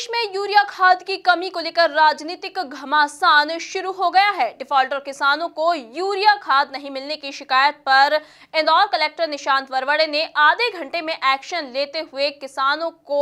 प्रदेश में यूरिया खाद की कमी को लेकर राजनीतिक घमासान शुरू हो गया है डिफॉल्टर किसानों को यूरिया खाद नहीं मिलने की शिकायत पर इंदौर कलेक्टर निशांत वरवड़े ने आधे घंटे में एक्शन लेते हुए किसानों को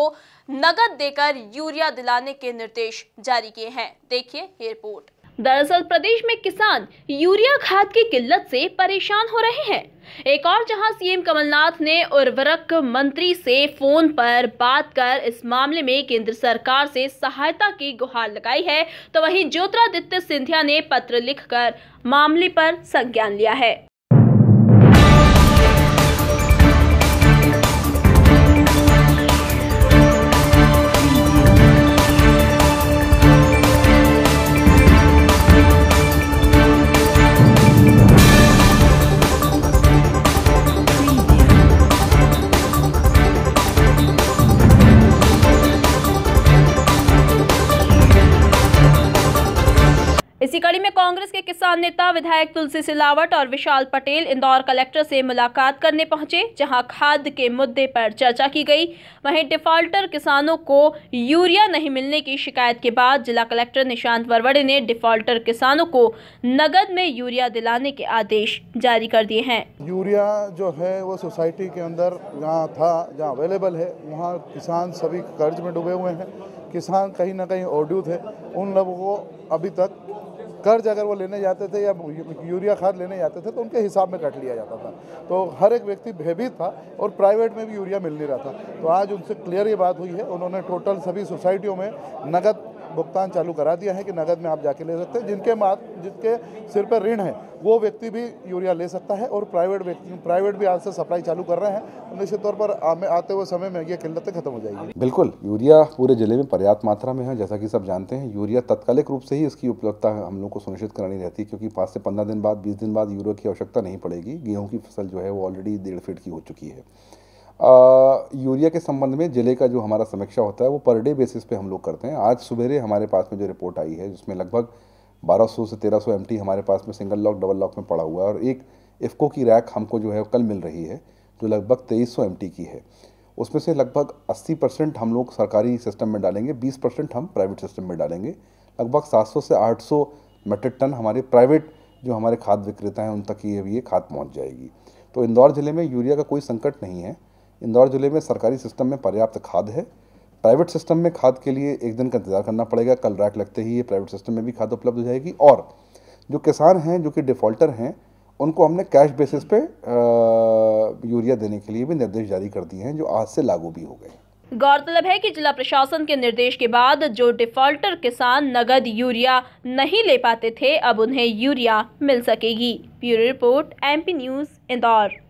नगद देकर यूरिया दिलाने के निर्देश जारी किए हैं देखिए ये रिपोर्ट दरअसल प्रदेश में किसान यूरिया खाद की किल्लत से परेशान हो रहे हैं एक और जहां सीएम कमलनाथ ने उर्वरक मंत्री से फोन पर बात कर इस मामले में केंद्र सरकार से सहायता की गुहार लगाई है तो वहीं ज्योतिरादित्य सिंधिया ने पत्र लिखकर मामले पर संज्ञान लिया है इसी कड़ी में कांग्रेस के किसान नेता विधायक तुलसी सिलावट और विशाल पटेल इंदौर कलेक्टर से मुलाकात करने पहुंचे जहां खाद के मुद्दे पर चर्चा की गई वहीं डिफॉल्टर किसानों को यूरिया नहीं मिलने की शिकायत के बाद जिला कलेक्टर निशांत वरवड़े ने डिफॉल्टर किसानों को नगद में यूरिया दिलाने के आदेश जारी कर दिए हैं यूरिया जो है वो सोसाइटी के अंदर जहाँ था जहाँ अवेलेबल है वहाँ किसान सभी कर्ज में डूबे हुए हैं किसान कहीं ना कहीं ओड्यू थे उन लोगों को अभी तक कर्ज अगर वो लेने जाते थे या यूरिया खाद लेने जाते थे तो उनके हिसाब में कट लिया जाता था तो हर एक व्यक्ति भयभीत था और प्राइवेट में भी यूरिया मिल नहीं रहा था तो आज उनसे क्लियर ये बात हुई है उन्होंने टोटल सभी सोसाइटियों में नगद भुगतान चालू करा दिया है कि नगद में आप जाके ले सकते हैं जिनके मात जिनके सिर पर ऋण है वो व्यक्ति भी यूरिया ले सकता है और प्राइवेट व्यक्ति प्राइवेट भी आज से सप्लाई चालू कर रहे हैं तो निश्चित तौर पर आते हुए समय में ये किल्लतें खत्म हो जाएगी बिल्कुल यूरिया पूरे जिले में पर्याप्त मात्रा में है जैसा कि सब जानते हैं यूरिया तत्कालिक रूप से ही इसकी उपलब्धता हम लोग को सुनिश्चित करानी रहती है क्योंकि पाँच से पंद्रह दिन बाद बीस दिन बाद यूरिया की आवश्यकता नहीं पड़ेगी गेहूँ की फसल जो है वो ऑलरेडी डेढ़ फीट की हो चुकी है यूरिया के संबंध में ज़िले का जो हमारा समीक्षा होता है वो पर डे बेसिस पे हम लोग करते हैं आज सुबेरे हमारे पास में जो रिपोर्ट आई है जिसमें लगभग 1200 से 1300 सौ हमारे पास में सिंगल लॉक डबल लॉक में पड़ा हुआ है और एक इफ़को की रैक हमको जो है कल मिल रही है जो लगभग तेईस सौ की है उसमें से लगभग 80 परसेंट हम लोग सरकारी सिस्टम में डालेंगे 20 परसेंट हम प्राइवेट सिस्टम में डालेंगे लगभग 700 से 800 मेट्रिक टन हमारे प्राइवेट जो हमारे खाद विक्रेता हैं उन तक ये ये खाद पहुँच जाएगी तो इंदौर ज़िले में यूरिया का कोई संकट नहीं है इंदौर ज़िले में सरकारी सिस्टम में पर्याप्त खाद है प्राइवेट सिस्टम में खाद के लिए एक दिन का इंतजार करना पड़ेगा कल रैक लगते ही ये प्राइवेट सिस्टम में भी खाद उपलब्ध हो जाएगी और जो किसान हैं जो कि डिफ़ॉल्टर हैं उनको हमने कैश बेसिस पे यूरिया देने के लिए भी निर्देश जारी कर दिए हैं जो आज से लागू भी हो गए गौरतलब है कि जिला प्रशासन के निर्देश के बाद जो डिफॉल्टर किसान नगद यूरिया नहीं ले पाते थे अब उन्हें यूरिया मिल सकेगी bureau report MP news Indore